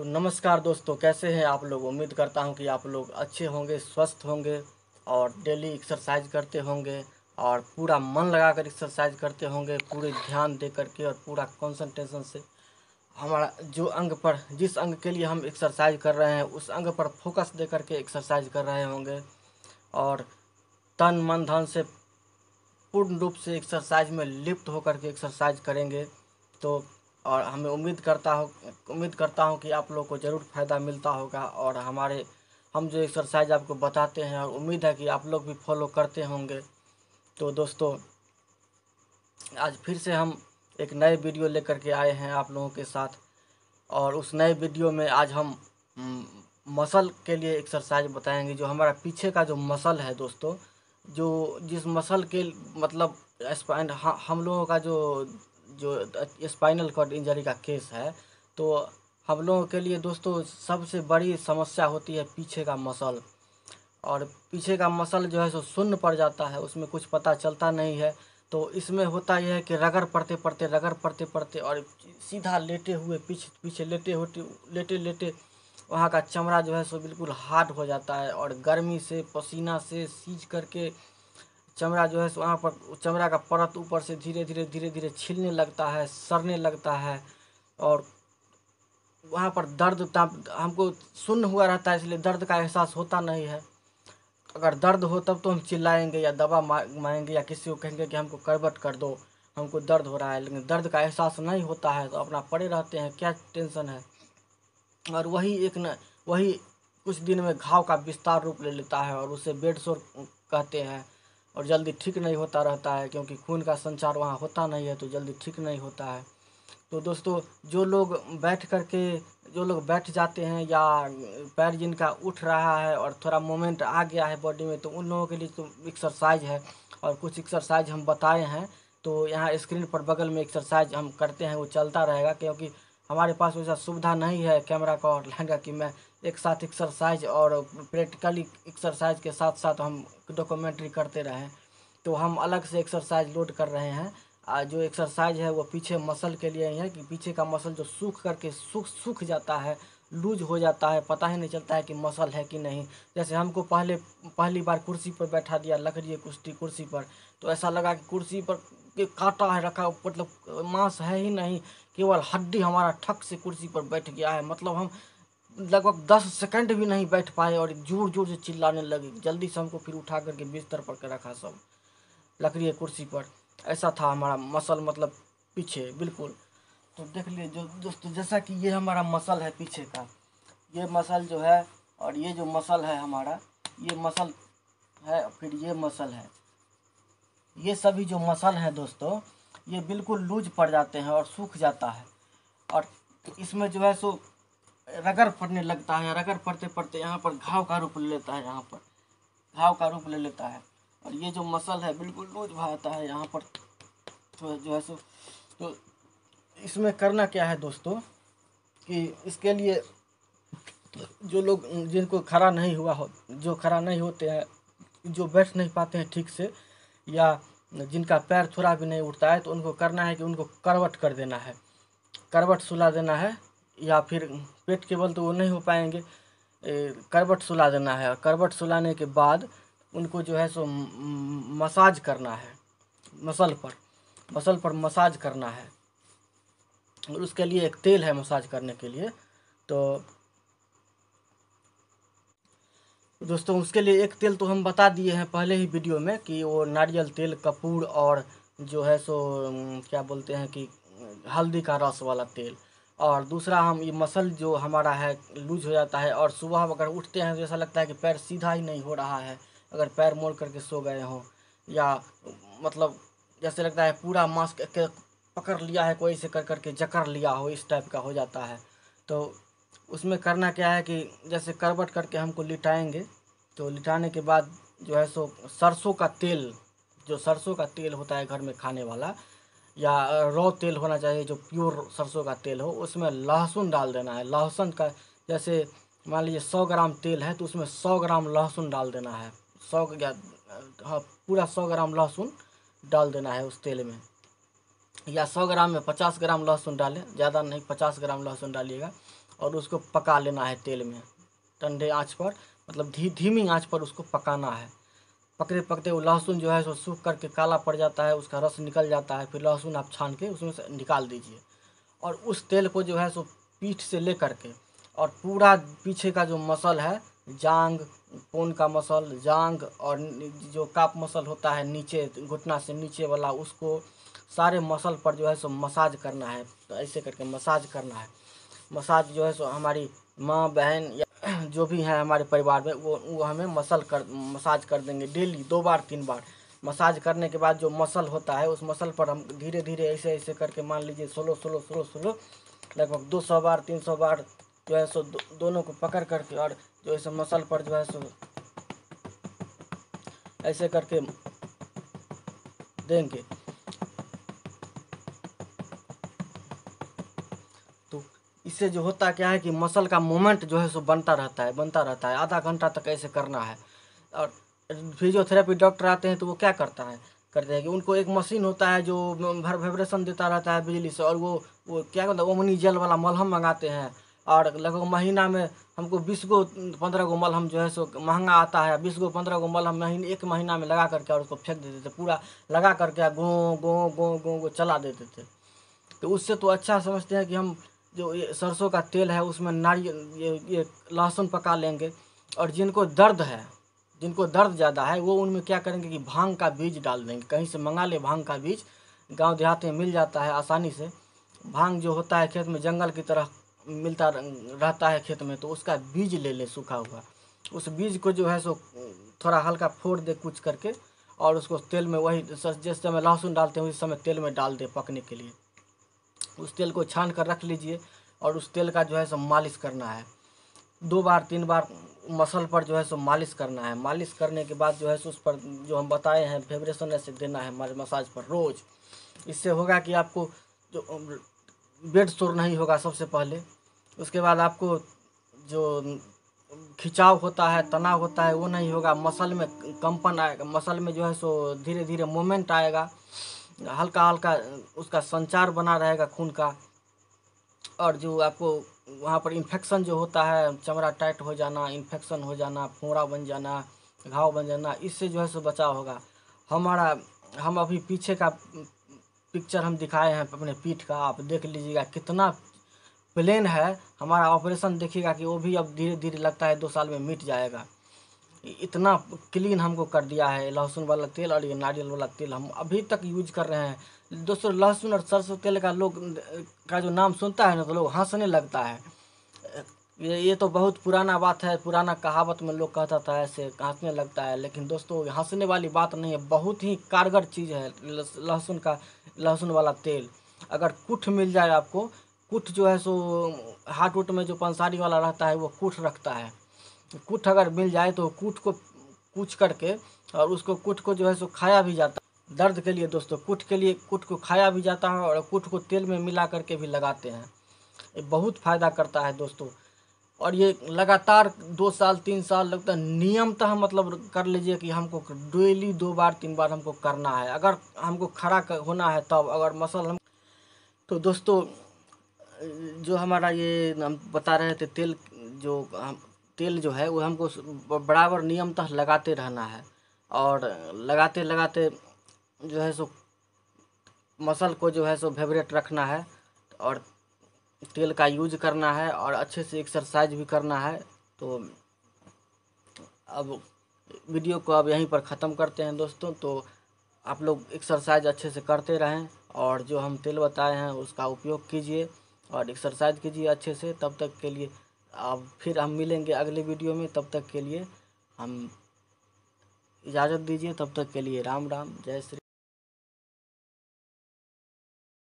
तो नमस्कार दोस्तों कैसे हैं आप लोग उम्मीद करता हूं कि आप लोग अच्छे होंगे स्वस्थ होंगे और डेली एक्सरसाइज करते होंगे और पूरा मन लगा कर एक्सरसाइज करते होंगे पूरे ध्यान दे करके और पूरा कंसंट्रेशन से हमारा जो अंग पर जिस अंग के लिए हम एक्सरसाइज कर रहे हैं उस अंग पर फोकस दे करके एक्सरसाइज कर रहे होंगे और तन मन धन से पूर्ण रूप से एक्सरसाइज में लिप्त होकर के एक्सरसाइज करेंगे तो और हमें उम्मीद करता हूँ उम्मीद करता हूँ कि आप लोग को ज़रूर फ़ायदा मिलता होगा और हमारे हम जो एक्सरसाइज आपको बताते हैं और उम्मीद है कि आप लोग भी फॉलो करते होंगे तो दोस्तों आज फिर से हम एक नए वीडियो लेकर के आए हैं आप लोगों के साथ और उस नए वीडियो में आज हम मसल के लिए एक्सरसाइज बताएंगे जो हमारा पीछे का जो मसल है दोस्तों जो जिस मसल के मतलब स्पाइन हम लोगों का जो जो स्पाइनल कॉर्ड इंजरी का केस है तो हम लोगों के लिए दोस्तों सबसे बड़ी समस्या होती है पीछे का मसल और पीछे का मसल जो है सो शून्य पड़ जाता है उसमें कुछ पता चलता नहीं है तो इसमें होता यह है कि रगड़ पड़ते पड़ते रगड़ पड़ते पड़ते और सीधा लेटे हुए पीछे पीछे लेटे होते लेटे लेटे वहाँ का चमड़ा जो है सो बिल्कुल हार्ड हो जाता है और गर्मी से पसीना से सीज करके चमड़ा जो है वहाँ पर चमड़ा का परत ऊपर से धीरे धीरे धीरे धीरे छिलने लगता है सड़ने लगता है और वहाँ पर दर्द हमको सुन्न हुआ रहता है इसलिए दर्द का एहसास होता नहीं है अगर दर्द हो तब तो हम चिल्लाएंगे या दवा मांगेंगे या किसी को कहेंगे कि हमको करवट कर दो हमको दर्द हो रहा है लेकिन दर्द का एहसास नहीं होता है तो अपना पड़े रहते हैं क्या टेंशन है और वही एक न वही कुछ दिन में घाव का विस्तार रूप ले लेता है और उसे बेड शोर कहते हैं और जल्दी ठीक नहीं होता रहता है क्योंकि खून का संचार वहाँ होता नहीं है तो जल्दी ठीक नहीं होता है तो दोस्तों जो लोग बैठ कर के जो लोग बैठ जाते हैं या पैर जिनका उठ रहा है और थोड़ा मोमेंट आ गया है बॉडी में तो उन लोगों के लिए तो एक्सरसाइज है और कुछ एक्सरसाइज हम बताए हैं तो यहाँ स्क्रीन पर बगल में एक्सरसाइज हम करते हैं वो चलता रहेगा क्योंकि हमारे पास वैसा सुविधा नहीं है कैमरा का और लहंगा कि मैं एक साथ एक्सरसाइज और प्रैक्टिकल एक्सरसाइज के साथ साथ हम डॉक्यूमेंट्री करते रहे तो हम अलग से एक्सरसाइज लोड कर रहे हैं आ जो एक्सरसाइज है वो पीछे मसल के लिए है कि पीछे का मसल जो सूख करके सूख सूख जाता है लूज हो जाता है पता ही नहीं चलता है कि मसल है कि नहीं जैसे हमको पहले पहली बार कुर्सी पर बैठा दिया लकड़ी कुश्ती कुर्सी पर तो ऐसा लगा कि कुर्सी पर काटा है रखा मतलब मांस है ही नहीं केवल हड्डी हमारा ठक से कुर्सी पर बैठ गया है मतलब हम लगभग दस सेकंड भी नहीं बैठ पाए और जोर जोर से चिल्लाने लगे जल्दी से हमको फिर उठा करके बिस्तर पर के रखा सब लकड़ी के कुर्सी पर ऐसा था हमारा मसल मतलब पीछे बिल्कुल तो देख लिए जो दोस्तों जैसा कि ये हमारा मसल है पीछे का ये मसल जो है और ये जो मसल है हमारा ये मसल है फिर ये मसल है ये सभी जो मसल हैं दोस्तों ये बिल्कुल लूज पड़ जाते हैं और सूख जाता है और इसमें जो है सो रगड़ पड़ने लगता है रगड़ पड़ते पड़ते यहाँ पर घाव का रूप ले लेता है यहाँ पर घाव का रूप ले लेता है और ये जो मसल है बिल्कुल लूज भाता है यहाँ पर तो जो है सो तो इसमें करना क्या है दोस्तों कि इसके लिए जो लोग जिनको खड़ा नहीं हुआ हो जो खड़ा नहीं होते हैं जो बैठ नहीं पाते हैं ठीक से या जिनका पैर थोड़ा भी नहीं उठता है तो उनको करना है कि उनको करवट कर देना है करवट सुला देना है या फिर पेट के बल तो वो नहीं हो पाएंगे करवट सुला देना है और करवट सुलाने के बाद उनको जो है सो मसाज करना है मसल पर मसल पर मसाज करना है और उसके लिए एक तेल है मसाज करने के लिए तो दोस्तों उसके लिए एक तेल तो हम बता दिए हैं पहले ही वीडियो में कि वो नारियल तेल कपूर और जो है सो क्या बोलते हैं कि हल्दी का रस वाला तेल और दूसरा हम ये मसल जो हमारा है लूज हो जाता है और सुबह अगर उठते हैं तो ऐसा लगता है कि पैर सीधा ही नहीं हो रहा है अगर पैर मोड़ करके सो गए हों या मतलब जैसे लगता है पूरा मास्क के पकड़ लिया है कोई से कर करके जकर लिया हो इस टाइप का हो जाता है तो उसमें करना क्या है कि जैसे करवट करके हमको लिटाएंगे तो लिटाने के बाद जो है सो सरसों का तेल जो सरसों का तेल होता है घर में खाने वाला या रॉ तेल होना चाहिए जो प्योर सरसों का तेल हो उसमें लहसुन डाल देना है लहसुन का जैसे मान लीजिए सौ ग्राम तेल है तो उसमें सौ ग्राम लहसुन डाल देना है सौ या हाँ पूरा सौ ग्राम लहसुन डाल देना है उस तेल में या सौ ग्राम में पचास ग्राम लहसुन डालें ज़्यादा नहीं पचास ग्राम लहसुन डालिएगा और उसको पका लेना है तेल में ठंडे आँच पर मतलब धी धीमी आँच पर उसको पकाना है पकड़े पकड़े वो लहसुन जो है सो सूख करके काला पड़ जाता है उसका रस निकल जाता है फिर लहसुन आप छान के उसमें से निकाल दीजिए और उस तेल को जो है सो पीठ से ले करके और पूरा पीछे का जो मसल है जांग पोन का मसल जांग और जो काप मसल होता है नीचे घुटना से नीचे वाला उसको सारे मसल पर जो है सो मसाज करना है तो ऐसे करके मसाज करना है मसाज जो है सो हमारी माँ बहन या जो भी हैं हमारे परिवार में वो वो हमें मसल कर मसाज कर देंगे डेली दो बार तीन बार मसाज करने के बाद जो मसल होता है उस मसल पर हम धीरे धीरे ऐसे ऐसे करके मान लीजिए सोलो सोलो सोलो सोलो लगभग दो सौ बार तीन सौ बार जो है सो दो, दोनों को पकड़ करके और जो है सो मसल पर जो है सो ऐसे करके देंगे इससे जो होता क्या है कि मसल का मूवमेंट जो है सो बनता रहता है बनता रहता है आधा घंटा तक ऐसे करना है और फिजियोथेरेपी डॉक्टर आते हैं तो वो क्या करता है करते हैं कि उनको एक मशीन होता है जो भर वाइब्रेशन देता रहता है बिजली से और वो वो क्या कहते हैं ओमनी जल वाला मलहम मंगाते हैं और लगभग महीना में हमको बीस गो पंद्रह गो मलहम जो है सो महंगा आता है बीस गो पंद्रह गो मलहम महीने एक महीना में लगा करके और उसको फेंक देते थे पूरा लगा करके गों गो गो गो गो चला देते थे तो उससे तो अच्छा समझते हैं कि हम जो ये सरसों का तेल है उसमें नारियल ये ये लहसुन पका लेंगे और जिनको दर्द है जिनको दर्द ज़्यादा है वो उनमें क्या करेंगे कि भांग का बीज डाल देंगे कहीं से मंगा ले भांग का बीज गांव देहात में मिल जाता है आसानी से भांग जो होता है खेत में जंगल की तरह मिलता रहता है खेत में तो उसका बीज ले ले सूखा हुआ उस बीज को जो है सो थोड़ा हल्का फोड़ दे कुछ करके और उसको तेल में वही जिस समय लहसुन डालते हैं उस समय तेल में डाल दे पकने के लिए उस तेल को छान कर रख लीजिए और उस तेल का जो है सो मालिश करना है दो बार तीन बार मसल पर जो है सो मालिश करना है मालिश करने के बाद जो है सो उस पर जो हम बताए हैं फेब्रेशन ऐसे देना है मसाज पर रोज़ इससे होगा कि आपको जो बेड शोर नहीं होगा सबसे पहले उसके बाद आपको जो खिंचाव होता है तनाव होता है वो नहीं होगा मसल में कंपन आएगा मसल में जो है सो धीरे धीरे मोमेंट आएगा हल्का हल्का उसका संचार बना रहेगा खून का और जो आपको वहाँ पर इन्फेक्शन जो होता है चमड़ा टाइट हो जाना इन्फेक्शन हो जाना फोड़ा बन जाना घाव बन जाना इससे जो है सो बचाव होगा हमारा हम अभी पीछे का पिक्चर हम दिखाए हैं अपने पीठ का आप देख लीजिएगा कितना प्लेन है हमारा ऑपरेशन देखिएगा कि वो भी अब धीरे धीरे लगता है दो साल में मिट जाएगा इतना क्लीन हमको कर दिया है लहसुन वाला तेल और ये नारियल वाला तेल हम अभी तक यूज कर रहे हैं दोस्तों लहसुन और सरसों तेल का लोग का जो नाम सुनता है ना तो लोग हंसने लगता है ये ये तो बहुत पुराना बात है पुराना कहावत में लोग कहता था ऐसे हंसने लगता है लेकिन दोस्तों हंसने वाली बात नहीं है बहुत ही कारगर चीज़ है लहसुन का लहसुन वाला तेल अगर कुठ मिल जाए आपको कुठ जो है सो हाट उट में जो पंसारी वाला रहता है वो कुठ रखता है कुट अगर मिल जाए तो कुट को कूच करके और उसको कुट को जो है सो खाया भी जाता है दर्द के लिए दोस्तों कुट के लिए कुट को खाया भी जाता है और कुट को तेल में मिला करके भी लगाते हैं ये बहुत फ़ायदा करता है दोस्तों और ये लगातार दो साल तीन साल लगता है नियमतः मतलब कर लीजिए कि हमको डेली दो बार तीन बार हमको करना है अगर हमको खड़ा होना है तब अगर मसल हम तो दोस्तों जो हमारा ये हम बता रहे थे तेल जो हम तेल जो है वो हमको बराबर नियमतः लगाते रहना है और लगाते लगाते जो है सो मसल को जो है सो फेवरेट रखना है और तेल का यूज करना है और अच्छे से एक्सरसाइज भी करना है तो अब वीडियो को अब यहीं पर ख़त्म करते हैं दोस्तों तो आप लोग एक्सरसाइज अच्छे से करते रहें और जो हम तेल बताए हैं उसका उपयोग कीजिए और एक्सरसाइज कीजिए अच्छे से तब तक के लिए अब फिर हम मिलेंगे अगले वीडियो में तब तक के लिए हम इजाज़त दीजिए तब तक के लिए राम राम जय श्री